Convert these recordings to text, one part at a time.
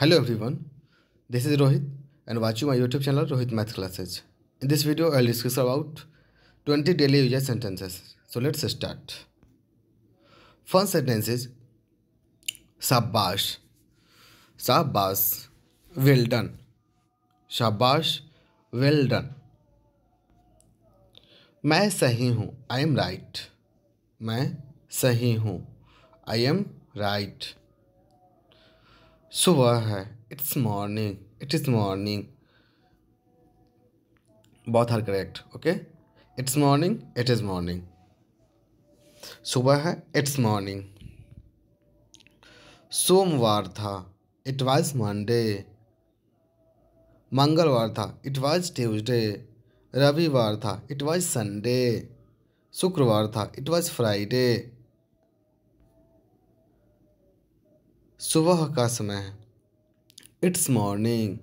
Hello everyone, this is Rohit and watching my YouTube channel Rohit Math Classes. In this video, I will discuss about 20 daily usage sentences. So let's start. First sentence is Shabash. Shabash. well done. Shabash, well done. मैं sahi हूँ I am right. मैं sahi हूँ I am right. सुबह है it's morning it is morning बहुत हर correct okay it's morning it is morning सुबह है इट्स मॉर्निंग सोमवार था इट वाज मंडे मंगलवार था इट वाज ट्यूजडे रविवार था इट वाज संडे शुक्रवार था इट वाज फ्राइडे सुबह का समय है इट्स मॉर्निंग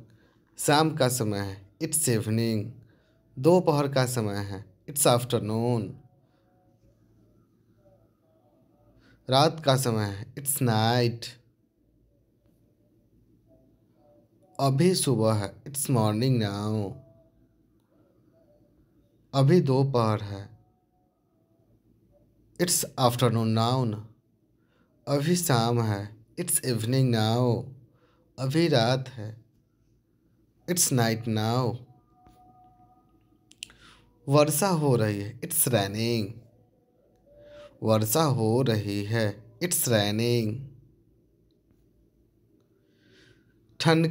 शाम का समय है इट्स इवनिंग दोपहर का समय है इट्स आफ्टरनून रात का समय है इट्स नाइट अभी सुबह है इट्स मॉर्निंग नाउ अभी दोपहर है इट्स आफ्टरनून नाउन अभी शाम है इट्स इवनिंग नाउ अभी रात है इट्स नाइट नाउ वर्षा हो रही है इट्स रैनिंग वर्षा हो रही है इट्स रैनिंग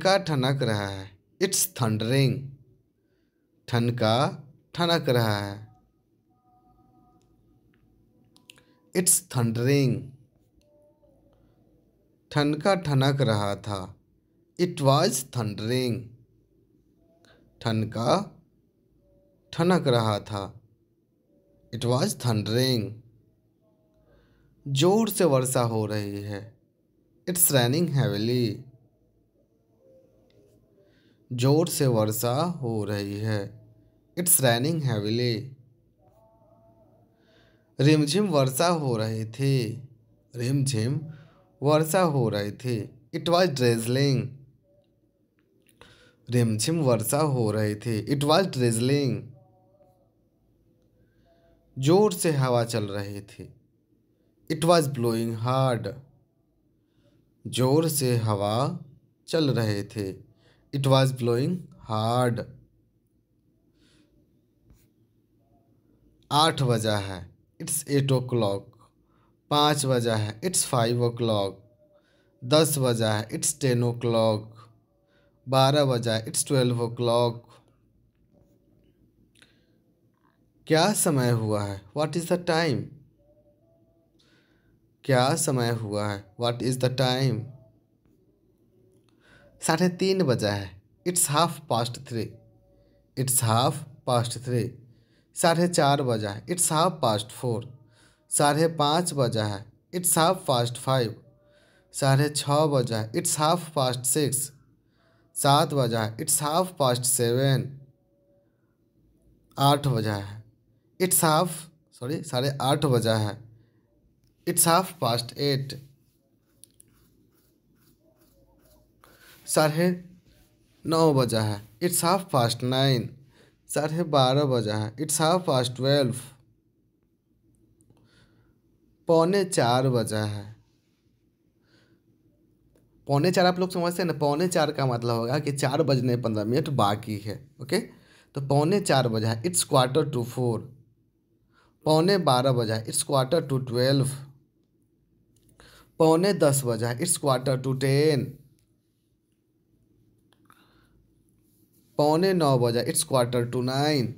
का ठनक रहा है इट्स थंडरिंग ठंड का ठनक रहा है इट्स थंडरिंग ठनका ठनक रहा था इट वॉज थंडरिंग ठनका ठनक रहा था इट वॉज थंडरिंग जोर से वर्षा हो रही है इट्स रेनिंग हैविली जोर से वर्षा हो रही है इट्स रेनिंग हैविली रिमझिम वर्षा हो रही थी रिमझिम वर्षा हो रही थी इट वॉज ड्रेजलिंग रिमझिम वर्षा हो रही थी इट वॉज ड्रेजलिंग जोर से हवा चल रही थी इट वॉज ब्लोइंग हार्ड जोर से हवा चल रहे थे इट वॉज ब्लोइंग हार्ड आठ बजा है इट्स एट ओ क्लॉक पाँच बजा है इट्स फाइव ओ क्लॉक दस बजा है इट्स टेन ओ क्लॉक बारह बजा है इट्स ट्वेल्व ओ क्लॉक क्या समय हुआ है वाट इज़ द टाइम क्या समय हुआ है वाट इज़ द टाइम साढ़े तीन बजा है it's half past three it's half past three साढ़े चार बजा है इट्स हाफ पास्ट फोर साढ़े पाँच बजा है इट्स हाफ फास्ट फाइव साढ़े छः बजा है इट्स हाफ फास्ट सिक्स सात बजा है इट्स हाफ फास्ट सेवन आठ बजा है इट्स हाफ सॉरी साढ़े आठ बजा है इट्स हाफ फास्ट एट साढ़े नौ बजा है इट्स हाफ फास्ट नाइन साढ़े बारह बजा है इट्स हाफ फास्ट ट्वेल्व पौने चार बजा है पौने चार आप लोग समझते हैं ना पौने चार का मतलब होगा कि चार बजने पंद्रह मिनट बाकी है ओके तो पौने चार बजा है इट्स क्वार्टर टू फोर पौने बारह बजा है इट्स क्वार्टर टू ट्वेल्व पौने दस बजा है इट्स क्वार्टर टू टेन पौने नौ बजा इट्स क्वार्टर टू नाइन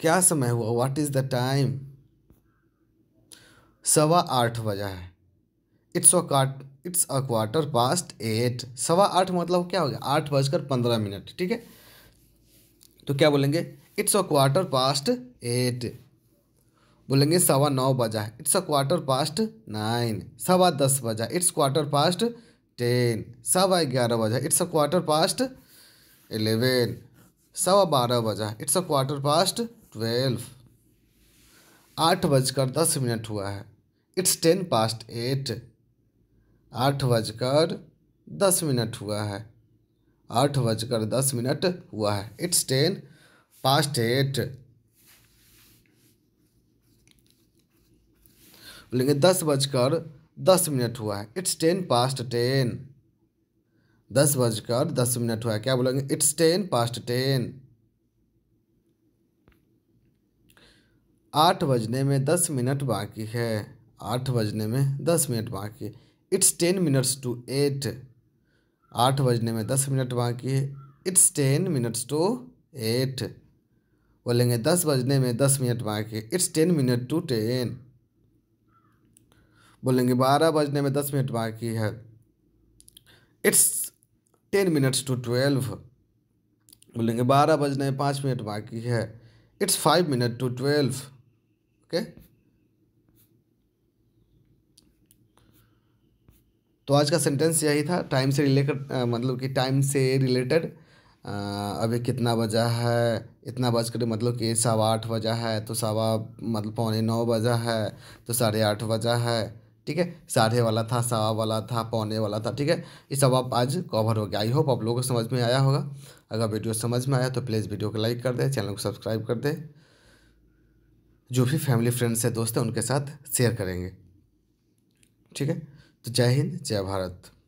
क्या समय हुआ व्हाट इज़ द टाइम सवा आठ बजा है it's a it's a quarter past eight सवा आठ मतलब क्या हो गया आठ बजकर पंद्रह मिनट ठीक है तो क्या बोलेंगे it's a quarter past eight बोलेंगे सवा नौ बजा है it's a quarter past nine सवा दस बजा इट्स क्वार्टर पास्ट टेन सवा ग्यारह बजा it's a quarter past eleven सवा बारह बजा it's a quarter past twelve आठ बजकर दस मिनट हुआ है इट्स टेन पास्ट एट आठ बजकर दस मिनट हुआ है आठ बजकर दस मिनट हुआ है इट्स टेन पास्ट एट बोलेंगे दस बजकर दस मिनट हुआ है इट्स टेन पास्ट टेन दस बजकर दस मिनट हुआ है क्या बोलेंगे इट्स टेन पास्ट टेन आठ बजने में दस मिनट बाकी है आठ बजने में दस मिनट बाकी है it's ten minutes to eight आठ बजने में दस मिनट बाकी है it's ten minutes to eight बोलेंगे दस बजने में दस मिनट बाकी है it's ten minute to ten बोलेंगे बारह बजने में दस मिनट बाकी है it's ten minutes to twelve बोलेंगे बारह बजने में पाँच मिनट बाकी है it's five minute to twelve okay तो आज का सेंटेंस यही था टाइम से रिलेटेड मतलब कि टाइम से रिलेटेड अभी कितना बजा है इतना बज कर मतलब कि सवा आठ बजा है तो सवा मतलब पौने नौ बजा है तो साढ़े आठ बजा है ठीक है साढ़े वाला था सवा वाला था पौने वाला था ठीक है ये सब आप आज कवर हो गया आई होप आप लोगों को समझ में आया होगा अगर वीडियो समझ में आया तो प्लीज़ वीडियो को लाइक कर दें चैनल को सब्सक्राइब कर दें जो भी फैमिली फ्रेंड्स है दोस्त हैं उनके साथ शेयर करेंगे ठीक है तो जय हिंद जय भारत